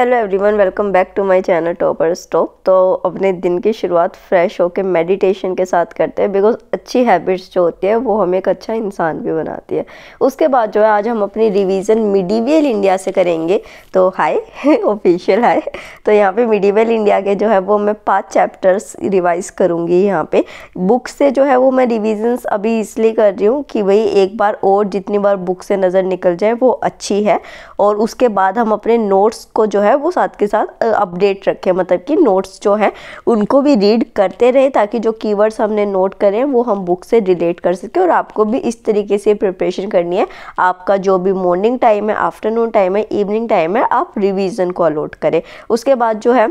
hello everyone welcome back to my channel topper stop तो अपने दिन की शुरुआत फ्रेश होकर मेडिटेशन के साथ करते हैं बिकॉज अच्छी हैबिट्स जो होती है वो हमें एक अच्छा इंसान भी बनाती है उसके बाद जो है आज हम अपनी रिवीजन मिडीवियल इंडिया से करेंगे तो हाय ऑफिशियल हाय तो यहाँ पे मिडीवियल इंडिया के जो है वो मैं पाँच चैप्टर्स रिवाइज करूँगी यहाँ पर बुक से जो है वो मैं रिविजन्स अभी इसलिए कर रही हूँ कि भाई एक बार और जितनी बार बुक से नज़र निकल जाए वो अच्छी है और उसके बाद हम अपने नोट्स को जो है है वो साथ के साथ अपडेट रखें मतलब कि नोट्स जो हैं उनको भी रीड करते रहें ताकि जो कीवर्ड्स हमने नोट करें वो हम बुक से रिलेट कर सकें और आपको भी इस तरीके से प्रिपरेशन करनी है आपका जो भी मॉर्निंग टाइम है आफ्टरनून टाइम है इवनिंग टाइम है आप रिविज़न को अलोट करें उसके बाद जो है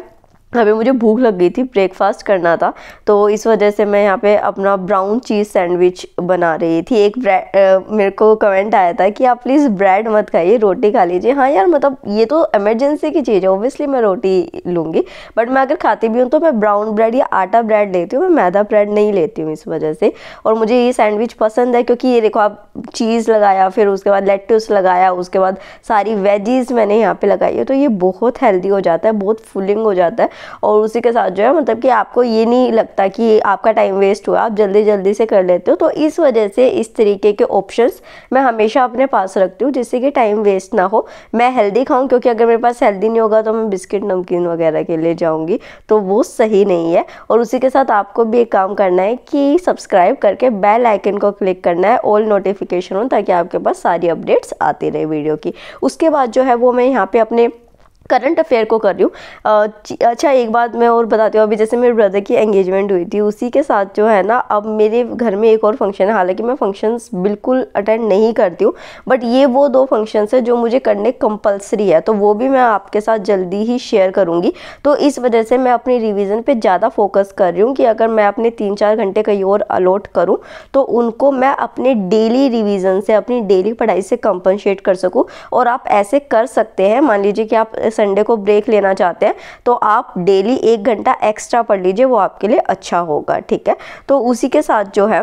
अभी मुझे भूख लग गई थी ब्रेकफास्ट करना था तो इस वजह से मैं यहाँ पे अपना ब्राउन चीज़ सैंडविच बना रही थी एक ब्रेड मेरे को कमेंट आया था कि आप प्लीज़ ब्रेड मत खाइए रोटी खा लीजिए हाँ यार मतलब ये तो इमरजेंसी की चीज़ है ओबियसली मैं रोटी लूँगी बट मैं अगर खाती भी हूँ तो मैं ब्राउन ब्रेड या आटा ब्रेड लेती हूँ मैं मैदा ब्रेड नहीं लेती हूँ इस वजह से और मुझे ये सैंडविच पसंद है क्योंकि ये देखो आप चीज़ लगाया फिर उसके बाद लेट्यूस लगाया उसके बाद सारी वेजीज़ मैंने यहाँ पर लगाई है तो ये बहुत हेल्दी हो जाता है बहुत फुलिंग हो जाता है और उसी के साथ जो है मतलब कि आपको ये नहीं लगता कि आपका टाइम वेस्ट हुआ आप जल्दी जल्दी से कर लेते हो तो इस वजह से इस तरीके के ऑप्शंस मैं हमेशा अपने पास रखती हूँ जिससे कि टाइम वेस्ट ना हो मैं हेल्दी खाऊँ क्योंकि अगर मेरे पास हेल्दी नहीं होगा तो मैं बिस्किट नमकीन वगैरह के लिए जाऊँगी तो वो सही नहीं है और उसी के साथ आपको भी एक काम करना है कि सब्सक्राइब करके बेल आइकन को क्लिक करना है ऑल नोटिफिकेशन हो ताकि आपके पास सारी अपडेट्स आती रहे वीडियो की उसके बाद जो है वो मैं यहाँ पे अपने करंट अफेयर को कर रही हूँ अच्छा एक बात मैं और बताती हूँ अभी जैसे मेरे ब्रदर की एंगेजमेंट हुई थी उसी के साथ जो है ना अब मेरे घर में एक और फंक्शन है हालांकि मैं फंक्शंस बिल्कुल अटेंड नहीं करती हूँ बट ये वो दो फंक्शंस है जो मुझे करने कंपलसरी है तो वो भी मैं आपके साथ जल्दी ही शेयर करूँगी तो इस वजह से मैं अपनी रिविज़न पर ज़्यादा फोकस कर रही हूँ कि अगर मैं अपने तीन चार घंटे कहीं और अलॉट करूँ तो उनको मैं अपने डेली रिविज़न से अपनी डेली पढ़ाई से कंपनशेट कर सकूँ और आप ऐसे कर सकते हैं मान लीजिए कि आप संडे को ब्रेक लेना चाहते हैं तो आप डेली एक घंटा एक्स्ट्रा पढ़ लीजिए वो आपके लिए अच्छा होगा ठीक है तो उसी के साथ जो है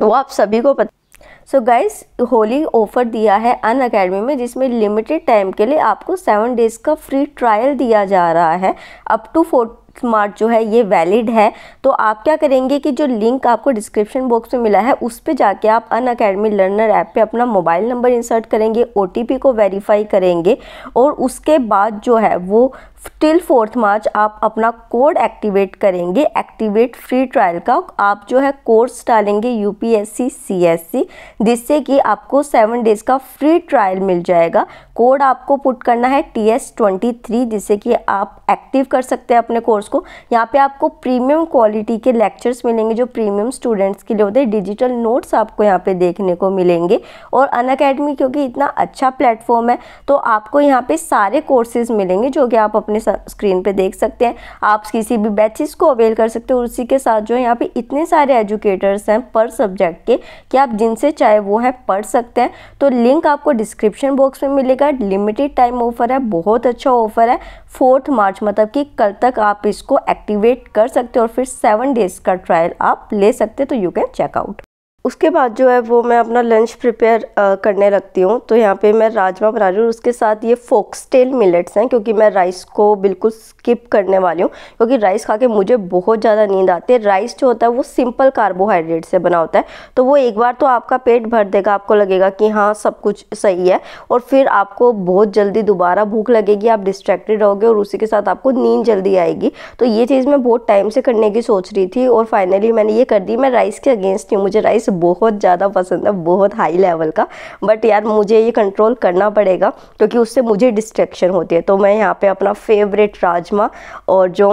वो आप सभी को पता सो गाइस होली ऑफ़र दिया है अन अकेडमी में जिसमें लिमिटेड टाइम के लिए आपको सेवन डेज़ का फ्री ट्रायल दिया जा रहा है अप टू फोर मार्क जो है ये वैलिड है तो आप क्या करेंगे कि जो लिंक आपको डिस्क्रिप्शन बॉक्स में मिला है उस पर जाके आप अन अकेडमी लर्नर ऐप पे अपना मोबाइल नंबर इंसर्ट करेंगे ओ को वेरीफाई करेंगे और उसके बाद जो है वो टिल फोर्थ मार्च आप अपना कोड एक्टिवेट करेंगे एक्टिवेट फ्री ट्रायल का आप जो है कोर्स डालेंगे U P S C S C जिससे कि आपको सेवन डेज़ का फ्री ट्रायल मिल जाएगा कोड आपको पुट करना है टी एस ट्वेंटी थ्री जिससे कि आप एक्टिव कर सकते हैं अपने कोर्स कोर्स को यहाँ पे आपको प्रीमियम क्वालिटी के लेक्चर्स मिलेंगे जो प्रीमियम स्टूडेंट्स के लिए होते हैं डिजिटल नोट्स आपको यहाँ पे देखने को मिलेंगे और अन अकेडमी क्योंकि इतना अच्छा प्लेटफॉर्म है तो आपको यहाँ पे सारे कोर्सेज मिलेंगे जो कि आप अपने स्क्रीन पर देख सकते हैं आप किसी भी बैचेस को अवेल कर सकते हैं उसी के साथ जो है यहाँ पे इतने सारे एजुकेटर्स हैं पर सब्जेक्ट के कि आप जिनसे चाहे वो है पढ़ सकते हैं तो लिंक आपको डिस्क्रिप्शन बॉक्स में मिलेगा लिमिटेड टाइम ऑफर है बहुत अच्छा ऑफर है फोर्थ मार्च मतलब कि कल तक आप इसको एक्टिवेट कर सकते हो और फिर सेवन डेज का ट्रायल आप ले सकते हो तो यू कैन चेकआउट उसके बाद जो है वो मैं अपना लंच प्रिपेयर करने लगती हूँ तो यहाँ पे मैं राजमा बना रही हूँ उसके साथ ये फोक्सटेल मिलेट्स हैं क्योंकि मैं राइस को बिल्कुल स्किप करने वाली हूँ क्योंकि राइस खा के मुझे बहुत ज़्यादा नींद आती है राइस जो होता है वो सिंपल कार्बोहाइड्रेट से बना होता है तो वो एक बार तो आपका पेट भर देगा आपको लगेगा कि हाँ सब कुछ सही है और फिर आपको बहुत जल्दी दोबारा भूख लगेगी आप डिस्ट्रैक्टेड रहोगे और उसी के साथ आपको नींद जल्दी आएगी तो ये चीज़ मैं बहुत टाइम से करने की सोच रही थी और फाइनली मैंने ये कर दी मैं राइस के अगेंस्ट हूँ मुझे राइस बहुत ज़्यादा पसंद है बहुत हाई लेवल का बट यार मुझे ये कंट्रोल करना पड़ेगा क्योंकि उससे मुझे डिस्ट्रैक्शन होती है तो मैं यहाँ पे अपना फेवरेट राजमा और जो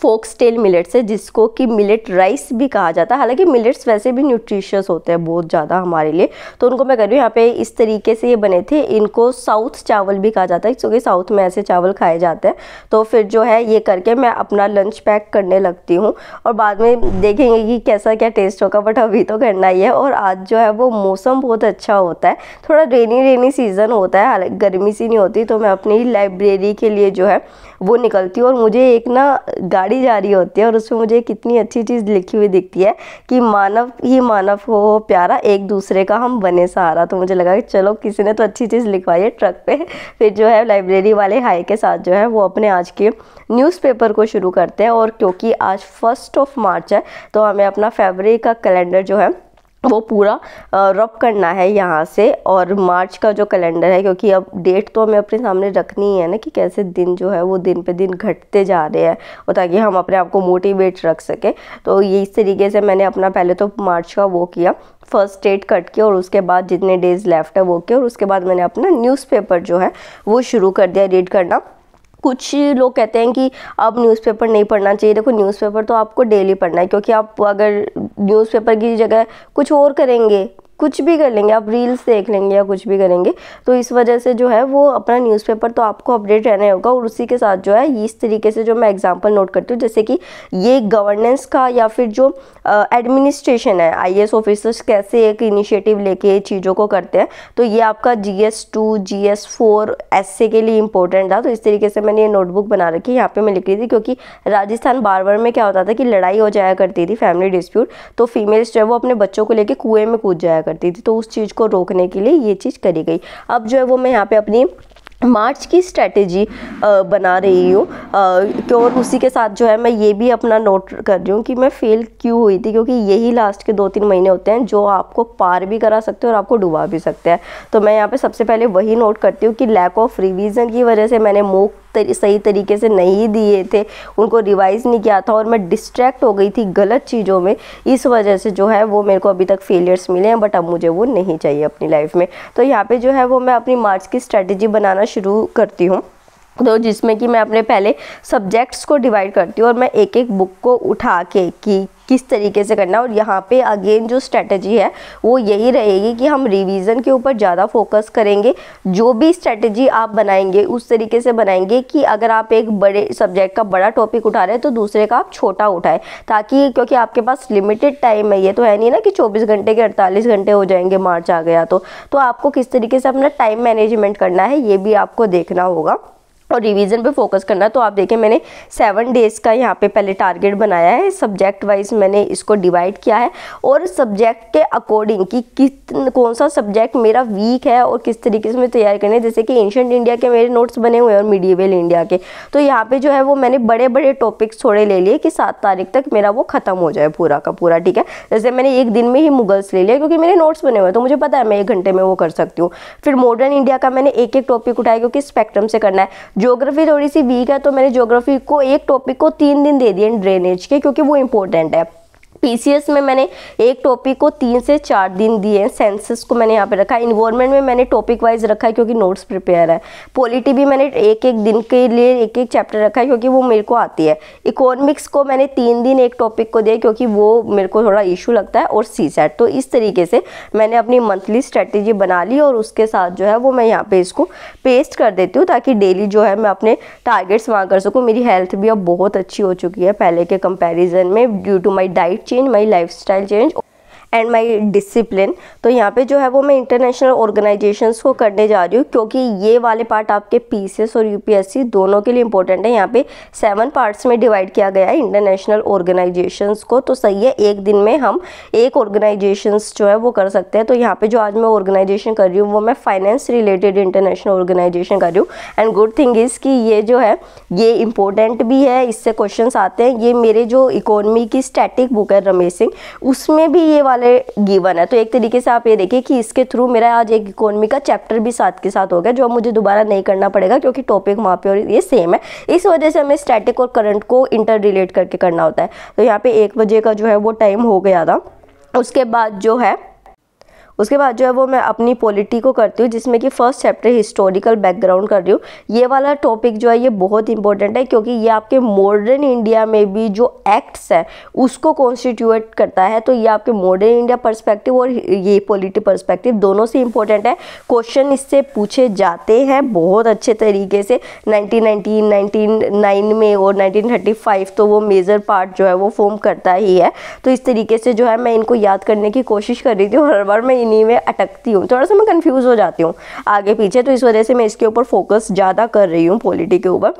फोक्स टेल मिलेट्स है जिसको कि मिलेट राइस भी कहा जाता है हालांकि मिलेट्स वैसे भी न्यूट्रिशियस होते हैं बहुत ज़्यादा हमारे लिए तो उनको मैं कर रही हूँ यहाँ पे इस तरीके से ये बने थे इनको साउथ चावल भी कहा जाता है क्योंकि साउथ में ऐसे चावल खाए जाते हैं तो फिर जो है ये करके मैं अपना लंच पैक करने लगती हूँ और बाद में देखेंगे कि कैसा क्या टेस्ट होगा बट अभी तो करना ही है और आज जो है वो मौसम बहुत अच्छा होता है थोड़ा रेनी रेनी सीज़न होता है हालांकि गर्मी सी नहीं होती तो मैं अपनी लाइब्रेरी के लिए जो है वो निकलती हूँ और मुझे एक ना गाड़ी जा रही होती है और उसमें मुझे कितनी अच्छी चीज़ लिखी हुई दिखती है कि मानव ही मानव हो प्यारा एक दूसरे का हम बने सहारा तो मुझे लगा कि चलो किसी ने तो अच्छी चीज़ लिखवाई है ट्रक पे फिर जो है लाइब्रेरी वाले हाई के साथ जो है वो अपने आज के न्यूज़पेपर को शुरू करते हैं और क्योंकि आज फर्स्ट ऑफ मार्च है तो हमें अपना फेबररी का कैलेंडर जो है वो पूरा रब करना है यहाँ से और मार्च का जो कैलेंडर है क्योंकि अब डेट तो हमें अपने सामने रखनी है ना कि कैसे दिन जो है वो दिन पे दिन घटते जा रहे हैं और ताकि हम अपने आप को मोटिवेट रख सकें तो ये इस तरीके से मैंने अपना पहले तो मार्च का वो किया फर्स्ट डेट कट किया और उसके बाद जितने डेज़ लेफ्ट है वो किया और उसके बाद मैंने अपना न्यूज़पेपर जो है वो शुरू कर दिया रीड करना कुछ लोग कहते हैं कि अब न्यूज़पेपर नहीं पढ़ना चाहिए देखो न्यूज़पेपर तो आपको डेली पढ़ना है क्योंकि आप अगर न्यूज़पेपर की जगह कुछ और करेंगे कुछ भी कर लेंगे आप रील्स देख लेंगे या कुछ भी करेंगे तो इस वजह से जो है वो अपना न्यूज़पेपर तो आपको अपडेट रहना होगा और उसी के साथ जो है इस तरीके से जो मैं एग्जांपल नोट करती हूँ जैसे कि ये गवर्नेंस का या फिर जो एडमिनिस्ट्रेशन है आई ऑफिसर्स कैसे एक इनिशिएटिव लेके चीज़ों को करते हैं तो ये आपका G S two G S four के लिए इंपॉर्टेंट था तो इस तरीके से मैंने ये नोटबुक बना रखी यहाँ पर मैं लिख रही थी क्योंकि राजस्थान बार बार में क्या होता था कि लड़ाई हो जाया करती थी फैमिली डिस्प्यूट तो फीमेल्स जो है वो अपने बच्चों को लेकर कुएँ में कूद जाया करती थी तो उस चीज़ को रोकने के लिए ये चीज़ करी गई अब जो है वो मैं यहाँ पे अपनी मार्च की स्ट्रेटेजी बना रही हूँ तो और उसी के साथ जो है मैं ये भी अपना नोट कर रही हूँ कि मैं फेल क्यों हुई थी क्योंकि यही लास्ट के दो तीन महीने होते हैं जो आपको पार भी करा सकते हैं और आपको डुबा भी सकते हैं तो मैं यहाँ पे सबसे पहले वही नोट करती हूँ कि लैक ऑफ रिवीजन की वजह से मैंने मूक तरी, सही तरीके से नहीं दिए थे उनको रिवाइज़ नहीं किया था और मैं डिस्ट्रैक्ट हो गई थी गलत चीज़ों में इस वजह से जो है वो मेरे को अभी तक फेलियर्स मिले हैं बट अब मुझे वो नहीं चाहिए अपनी लाइफ में तो यहाँ पर जो है वो मैं अपनी मार्च की स्ट्रैटेजी बनाना शुरू करती हूँ तो जिसमें कि मैं अपने पहले सब्जेक्ट्स को डिवाइड करती हूँ और मैं एक एक बुक को उठा के कि किस तरीके से करना और यहाँ पे अगेन जो स्ट्रेटजी है वो यही रहेगी कि हम रिवीजन के ऊपर ज़्यादा फोकस करेंगे जो भी स्ट्रेटजी आप बनाएंगे उस तरीके से बनाएंगे कि अगर आप एक बड़े सब्जेक्ट का बड़ा टॉपिक उठा रहे हैं तो दूसरे का आप छोटा उठाएं ताकि क्योंकि आपके पास लिमिटेड टाइम है ये तो है नहीं ना कि चौबीस घंटे के अड़तालीस घंटे हो जाएंगे मार्च आ गया तो, तो आपको किस तरीके से अपना टाइम मैनेजमेंट करना है ये भी आपको देखना होगा और रिवीजन पे फोकस करना तो आप देखें मैंने सेवन डेज़ का यहाँ पे पहले टारगेट बनाया है सब्जेक्ट वाइज मैंने इसको डिवाइड किया है और सब्जेक्ट के अकॉर्डिंग कि किस कौन सा सब्जेक्ट मेरा वीक है और किस तरीके से मैं तैयार है जैसे कि एंशंट इंडिया के मेरे नोट्स बने हुए हैं और मीडियवेल इंडिया के तो यहाँ पर जो है वो मैंने बड़े बड़े टॉपिक्स थोड़े ले लिए कि सात तारीख तक मेरा वो ख़त्म हो जाए पूरा का पूरा ठीक है जैसे मैंने एक दिन में ही मुगल्स ले लिया क्योंकि मेरे नोट्स बने हुए हैं तो मुझे पता है मैं एक घंटे में वो कर सकती हूँ फिर मॉडर्न इंडिया का मैंने एक एक टॉपिक उठाया क्योंकि स्पेक्ट्रम से करना है ज्योग्राफी थोड़ी सी वीक है तो मैंने ज्योग्राफी को एक टॉपिक को तीन दिन दे दिए ड्रेनेज के क्योंकि वो इंपॉर्टेंट है पीसीएस में मैंने एक टॉपिक को तीन से चार दिन दिए हैं सेंसस को मैंने यहाँ पे रखा है इन्वायरमेंट में मैंने टॉपिक वाइज रखा है क्योंकि नोट्स प्रिपेयर है पॉलिटी भी मैंने एक एक दिन के लिए एक एक चैप्टर रखा है क्योंकि वो मेरे को आती है इकोनॉमिक्स को मैंने तीन दिन एक टॉपिक को दिया क्योंकि वो मेरे को थोड़ा इशू लगता है और सी सेट तो इस तरीके से मैंने अपनी मंथली स्ट्रैटेजी बना ली और उसके साथ जो है वो मैं यहाँ पे इसको पेस्ट कर देती हूँ ताकि डेली जो है मैं अपने टारगेट्स वहाँ कर सकूँ मेरी हेल्थ भी अब बहुत अच्छी हो चुकी है पहले के कंपेरिजन में due to my diet change my lifestyle change and my discipline तो यहाँ पे जो है वो मैं इंटरनेशनल ऑर्गेनाइजेशंस को करने जा रही हूँ क्योंकि ये वाले पार्ट आपके पीसीएस और यूपीएससी दोनों के लिए इंपॉर्टेंट है यहाँ पे सेवन पार्ट्स में डिवाइड किया गया है इंटरनेशनल ऑर्गेनाइजेशंस को तो सही है एक दिन में हम एक ऑर्गेनाइजेशंस जो है वो कर सकते हैं तो यहाँ पे जो आज मैं ऑर्गेनाइजेशन कर रही हूँ वो मैं फाइनेंस रिलेटेड इंटरनेशनल ऑर्गेनाइजेशन कर रही हूँ एंड गुड थिंग इज़ कि ये जो है ये इंपॉर्टेंट भी है इससे क्वेश्चन आते हैं ये मेरे जो इकोनॉमी की स्टैटिक बुक है रमेश सिंह उसमें भी ये वाले वाले गिवन है तो एक तरीके से आप ये देखिए कि इसके थ्रू मेरा आज एक इकोनॉमी का चैप्टर भी साथ के साथ हो गया जो मुझे दोबारा नहीं करना पड़ेगा क्योंकि टॉपिक वहाँ पे और ये सेम है इस वजह से हमें स्टैटिक और करंट को इंटर रिलेट करके करना होता है तो यहाँ पे एक बजे का जो है वो टाइम हो गया था उसके बाद जो है उसके बाद जो है वो मैं अपनी पॉलिटी को करती हूँ जिसमें कि फर्स्ट चैप्टर हिस्टोरिकल बैकग्राउंड कर रही हूँ ये वाला टॉपिक जो है ये बहुत इंपॉर्टेंट है क्योंकि ये आपके मॉडर्न इंडिया में भी जो एक्ट्स है उसको कॉन्स्टिट्यूट करता है तो ये आपके मॉडर्न इंडिया परस्पेक्टिव और ये पॉलिटी परस्पेक्टिव दोनों से इंपॉर्टेंट है क्वेश्चन इससे पूछे जाते हैं बहुत अच्छे तरीके से नाइनटीन 1909 में और नाइनटीन तो वो मेजर पार्ट जो है वो फॉर्म करता ही है तो इस तरीके से जो है मैं इनको याद करने की कोशिश कर रही थी और हर बार मैं इन्हीं में अटकती हूँ थोड़ा सा मैं कन्फ्यूज़ हो जाती हूँ आगे पीछे तो इस वजह से मैं इसके ऊपर फोकस ज़्यादा कर रही हूँ पॉलिटी के ऊपर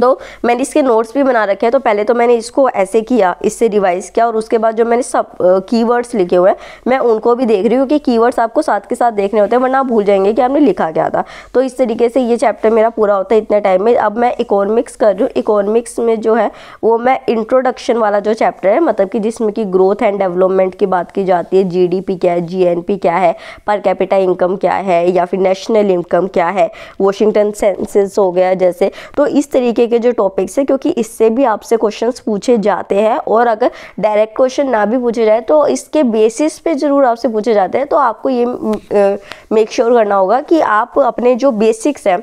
तो मैंने इसके नोट्स भी बना रखे हैं तो पहले तो मैंने इसको ऐसे किया इससे रिवाइज किया और उसके बाद जो मैंने सब कीवर्ड्स लिखे हुए हैं मैं उनको भी देख रही हूँ कि कीवर्ड्स आपको साथ के साथ देखने होते हैं वरना आप भूल जाएंगे कि आपने लिखा क्या था तो इस तरीके से ये चैप्टर मेरा पूरा होता है इतने टाइम में अब मैं इकोनॉमिक्स कर रही हूँ इकोनॉमिक्स में जो है वो मैं इंट्रोडक्शन वाला जो चैप्टर है मतलब कि जिसमें कि ग्रोथ एंड डेवलपमेंट की बात की जाती है जी क्या है जी क्या है पर कैपिटा इनकम क्या है या फिर नेशनल इनकम क्या है वॉशिंगटन सेंसेस हो गया जैसे तो इस तरीके जीके के जो टॉपिक्स है क्योंकि इससे भी आपसे क्वेश्चन पूछे जाते हैं और अगर डायरेक्ट क्वेश्चन ना भी पूछे जाए तो इसके बेसिस पे ज़रूर आपसे पूछे जाते हैं तो आपको ये मेक श्योर sure करना होगा कि आप अपने जो बेसिक्स हैं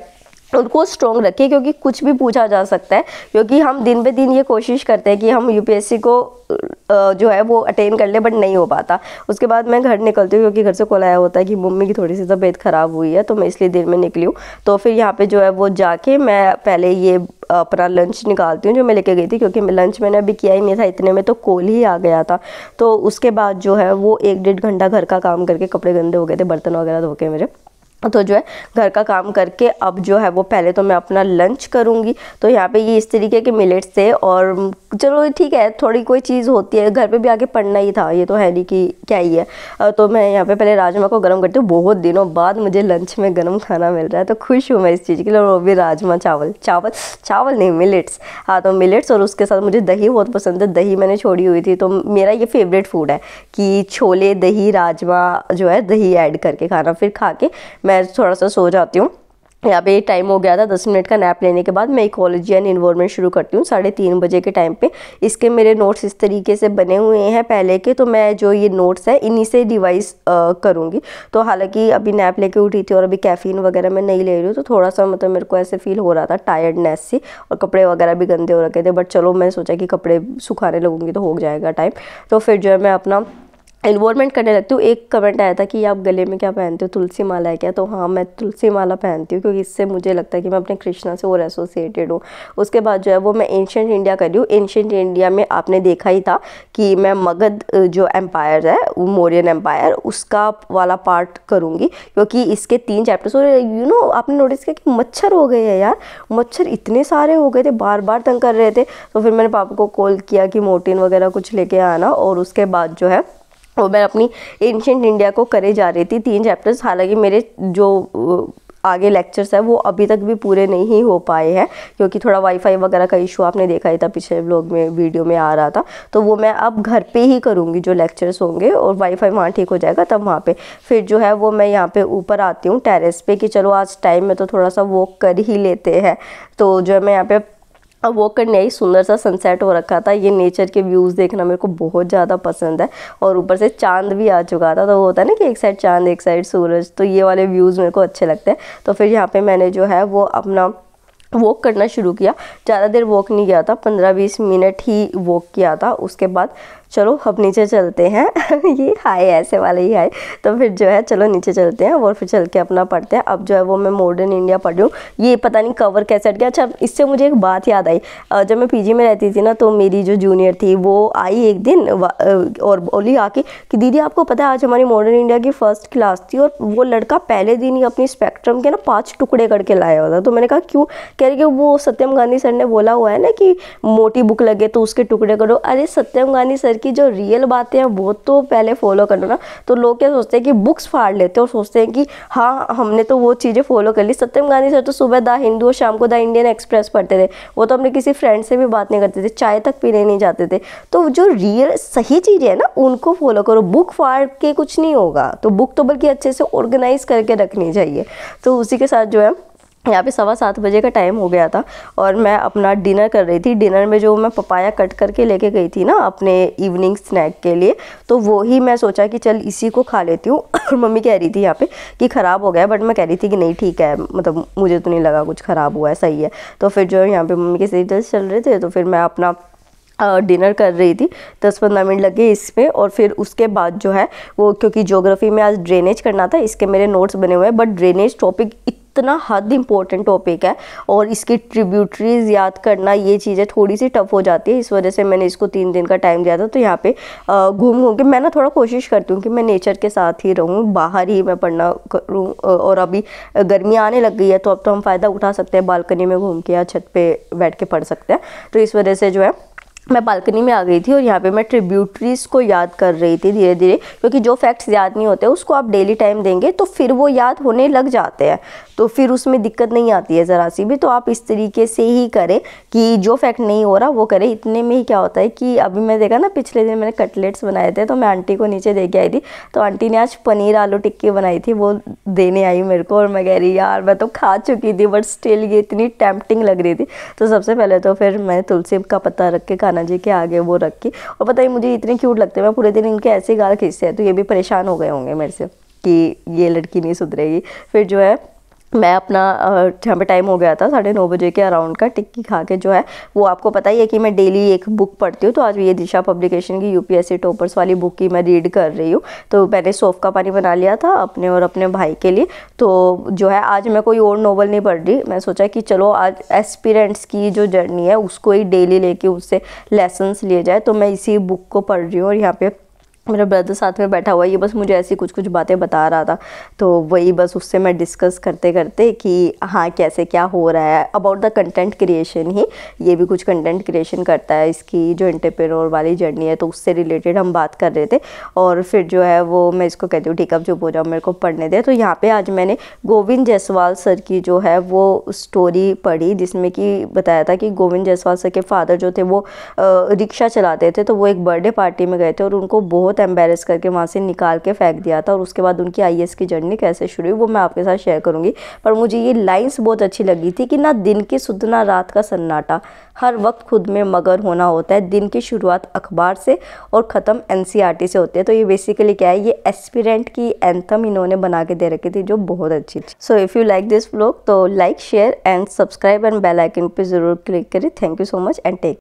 उनको स्ट्रॉन्ग रखें क्योंकि कुछ भी पूछा जा सकता है क्योंकि हम दिन ब दिन ये कोशिश करते हैं कि हम यूपीएससी को जो है वो अटेंड कर ले बट नहीं हो पाता उसके बाद मैं घर निकलती हूँ क्योंकि घर से कॉल आया होता है कि मम्मी की थोड़ी सी तबीयत ख़राब हुई है तो मैं इसलिए देर में निकली हूँ तो फिर यहाँ पे जो है वो जाके मैं पहले ये अपना लंच निकालती हूँ जो मैं लेके गई थी क्योंकि मैं लंच मैंने अभी किया ही नहीं था इतने में तो कोल ही आ गया था तो उसके बाद जो है वो एक डेढ़ घंटा घर का काम करके कपड़े गंदे हो गए थे बर्तन वगैरह धो के मेरे तो जो है घर का काम करके अब जो है वो पहले तो मैं अपना लंच करूँगी तो यहाँ पे ये इस तरीके के मिलेट्स थे और चलो ठीक है थोड़ी कोई चीज़ होती है घर पे भी आके पढ़ना ही था ये तो है नहीं कि क्या ही है तो मैं यहाँ पे पहले राजमा को गर्म करती हूँ बहुत दिनों बाद मुझे लंच में गर्म खाना मिल रहा है तो खुश हूँ मैं इस चीज़ के लिए और वो भी राजमा चावल चावल चावल नहीं मिलेट्स हाँ तो मिलेट्स और उसके साथ मुझे दही बहुत पसंद है दही मैंने छोड़ी हुई थी तो मेरा ये फेवरेट फूड है कि छोले दही राजमा जो है दही ऐड करके खाना फिर खा के मैं मैं थोड़ा सा सो जाती हूँ यहाँ पे टाइम हो गया था दस मिनट का नैप लेने के बाद मैं इकोलॉजी एंड इन्वायरमेंट शुरू करती हूँ साढ़े तीन बजे के टाइम पे इसके मेरे नोट्स इस तरीके से बने हुए हैं पहले के तो मैं जो ये नोट्स हैं इन्हीं से डिवाइस करूँगी तो हालांकि अभी नैप लेके उठी थी और अभी कैफ़ीन वगैरह मैं नहीं ले रही हूँ तो थोड़ा सा मतलब मेरे को ऐसे फील हो रहा था टायर्डनेस से और कपड़े वगैरह भी गंदे हो रखे थे बट चलो मैंने सोचा कि कपड़े सुखाने लगूँगी तो हो जाएगा टाइम तो फिर जो है मैं अपना इन्वॉलमेंट करने लगती हूँ एक कमेंट आया था कि आप गले में क्या पहनते हो तुलसी माला है क्या तो हाँ मैं तुलसी माला पहनती हूँ क्योंकि इससे मुझे लगता है कि मैं अपने कृष्णा से और एसोसिएटेड हूँ उसके बाद जो है वो मैं एंशंट इंडिया कर रही हूँ एंशेंट इंडिया में आपने देखा ही था कि मैं मगध जो एम्पायर है मौर्यन एम्पायर उसका वाला पार्ट करूँगी क्योंकि इसके तीन चैप्टर्स और यू नो आपने नोटिस किया कि मच्छर हो गए हैं यार मच्छर इतने सारे हो गए थे बार बार तंग कर रहे थे तो फिर मैंने पापा को कॉल किया कि मोटिन वगैरह कुछ लेके आना और उसके बाद जो है और मैं अपनी एंशेंट इंडिया को करे जा रही थी तीन चैप्टर्स हालांकि मेरे जो आगे लेक्चर्स है वो अभी तक भी पूरे नहीं हो पाए हैं क्योंकि थोड़ा वाईफाई वगैरह का इशू आपने देखा ही था पिछले ब्लॉग में वीडियो में आ रहा था तो वो मैं अब घर पे ही करूँगी जो लेक्चर्स होंगे और वाईफाई वहाँ ठीक हो जाएगा तब वहाँ पे फिर जो है वो मैं यहाँ पे ऊपर आती हूँ टेरेस पे कि चलो आज टाइम में तो थोड़ा सा वॉक कर ही लेते हैं तो जो है मैं यहाँ पे अब वॉक करने आई सुंदर सा सनसेट हो रखा था ये नेचर के व्यूज़ देखना मेरे को बहुत ज़्यादा पसंद है और ऊपर से चांद भी आ चुका था तो वो होता है ना कि एक साइड चांद एक साइड सूरज तो ये वाले व्यूज़ मेरे को अच्छे लगते हैं तो फिर यहाँ पे मैंने जो है वो अपना वॉक करना शुरू किया ज़्यादा देर वॉक नहीं किया था पंद्रह बीस मिनट ही वॉक किया था उसके बाद चलो अब नीचे चलते हैं ये हाय ऐसे वाले ही हाय तो फिर जो है चलो नीचे चलते हैं और फिर चल के अपना पढ़ते हैं अब जो है वो मैं मॉडर्न इंडिया पढ़ रही हूँ ये पता नहीं कवर कैसे हट गया अच्छा इससे मुझे एक बात याद आई जब मैं पीजी में रहती थी ना तो मेरी जो जूनियर थी वो आई एक दिन और बोली आके कि दीदी आपको पता है आज हमारी मॉडर्न इंडिया की फर्स्ट क्लास थी और वो लड़का पहले दिन ही अपनी स्पेक्ट्रम के ना पाँच टुकड़े करके लाया हुआ था तो मैंने कहा क्यों कह रही कि वो सत्यम गांधी सर ने बोला हुआ है ना कि मोटी बुक लगे तो उसके टुकड़े करो अरे सत्यम गांधी सर की जो रियल बातें हैं वो तो पहले फॉलो करो ना तो लोग क्या सोचते हैं कि बुक्स फाड़ लेते हैं और सोचते हैं कि हाँ हमने तो वो चीज़ें फॉलो कर ली सत्यम गांधी सर तो सुबह द हिंदू और शाम को द इंडियन एक्सप्रेस पढ़ते थे वो तो हमने किसी फ्रेंड से भी बात नहीं करते थे चाय तक पीने नहीं जाते थे तो जो रियल सही चीज़ें हैं ना उनको फॉलो करो बुक फाड़ के कुछ नहीं होगा तो बुक तो बल्कि अच्छे से ऑर्गेनाइज करके रखनी चाहिए तो उसी के साथ जो है यहाँ पे सवा सात बजे का टाइम हो गया था और मैं अपना डिनर कर रही थी डिनर में जो मैं पपाया कट करके लेके गई थी ना अपने इवनिंग स्नैक के लिए तो वो ही मैं सोचा कि चल इसी को खा लेती हूँ और मम्मी कह रही थी यहाँ पे कि ख़राब हो गया बट मैं कह रही थी कि नहीं ठीक है मतलब मुझे तो नहीं लगा कुछ ख़राब हुआ है सही है तो फिर जो यहाँ पर मम्मी के सीरियल्स चल रहे थे तो फिर मैं अपना डिनर कर रही थी दस पंद्रह मिनट लगे इसमें और फिर उसके बाद जो है वो क्योंकि ज्योग्राफी में आज ड्रेनेज करना था इसके मेरे नोट्स बने हुए हैं बट ड्रेनेज टॉपिक इतना हद इम्पोर्टेंट टॉपिक है और इसकी ट्रिब्यूटरीज याद करना ये चीज़ें थोड़ी सी टफ हो जाती है इस वजह से मैंने इसको तीन दिन का टाइम दिया था तो यहाँ पे घूम घूम के मैं ना थोड़ा कोशिश करती हूँ कि मैं नेचर के साथ ही रहूँ बाहर ही मैं पढ़ना करूँ और अभी गर्मी आने लग गई है तो अब तो हम फ़ायदा उठा सकते हैं बालकनी में घूम के या छत पर बैठ के पढ़ सकते हैं तो इस वजह से जो है मैं बालकनी में आ गई थी और यहाँ पे मैं ट्रिब्यूटरीज़ को याद कर रही थी धीरे धीरे क्योंकि जो फैक्ट्स याद नहीं होते उसको आप डेली टाइम देंगे तो फिर वो याद होने लग जाते हैं तो फिर उसमें दिक्कत नहीं आती है ज़रा सी भी तो आप इस तरीके से ही करें कि जो फैक्ट नहीं हो रहा वो करें इतने में ही क्या होता है कि अभी मैं देखा ना पिछले दिन मैंने कटलेट्स बनाए थे तो मैं आंटी को नीचे दे के आई थी तो आंटी ने आज पनीर आलू टिक्की बनाई थी वो देने आई मेरे को और मैं कह रही यार मैं तो खा चुकी थी बट स्टिल ये इतनी टैम्पटिंग लग रही थी तो सबसे पहले तो फिर मैं तुलसी का पत्ता रख के खा कान्हा जी के आगे वो रखी और पता ही मुझे इतने क्यूट लगते हैं मैं पूरे दिन इनके ऐसे गाल खींचते हैं तो ये भी परेशान हो गए होंगे मेरे से कि ये लड़की नहीं सुधरेगी फिर जो है मैं अपना जहाँ पे टाइम हो गया था साढ़े नौ बजे के अराउंड का टिक्की खा के जो है वो आपको पता ही है कि मैं डेली एक बुक पढ़ती हूँ तो आज ये दिशा पब्लिकेशन की यूपीएससी टॉपर्स वाली बुक की मैं रीड कर रही हूँ तो मैंने सोफ का पानी बना लिया था अपने और अपने भाई के लिए तो जो है आज मैं कोई और नॉवल नहीं पढ़ रही मैं सोचा कि चलो आज एस्पिरेंट्स की जो जर्नी है उसको ही डेली लेके उससे लेसन्स लिए जाए तो मैं इसी बुक को पढ़ रही हूँ और यहाँ पर मेरा ब्रदर साथ में बैठा हुआ है ये बस मुझे ऐसी कुछ कुछ बातें बता रहा था तो वही बस उससे मैं डिस्कस करते करते कि हाँ कैसे क्या हो रहा है अबाउट द कंटेंट क्रिएशन ही ये भी कुछ कंटेंट क्रिएशन करता है इसकी जो इंटरप्रेनोर वाली जर्नी है तो उससे रिलेटेड हम बात कर रहे थे और फिर जो है वो मैं इसको कहती हूँ ठीक अब जो बोझा मेरे को पढ़ने दे तो यहाँ पर आज मैंने गोविंद जायसवाल सर की जो है वो स्टोरी पढ़ी जिसमें कि बताया था कि गोविंद जायसवाल सर के फादर जो थे वो रिक्शा चलाते थे तो वो एक बर्थडे पार्टी में गए थे और उनको बहुत बहुत एम्बेरस करके वहाँ से निकाल के फेंक दिया था और उसके बाद उनकी आई की जर्नी कैसे शुरू हुई वो मैं आपके साथ शेयर करूँगी पर मुझे ये लाइन्स बहुत अच्छी लगी थी कि ना दिन की शुद्ध ना रात का सन्नाटा हर वक्त खुद में मगर होना होता है दिन की शुरुआत अखबार से और ख़त्म एन e से होती है तो ये बेसिकली क्या है ये एस्पिरेंट की एंथम इन्होंने बना के दे रखी थी जो बहुत अच्छी थी सो if you like this blog तो like share and subscribe and bell icon पर ज़रूर क्लिक करें thank you so much and take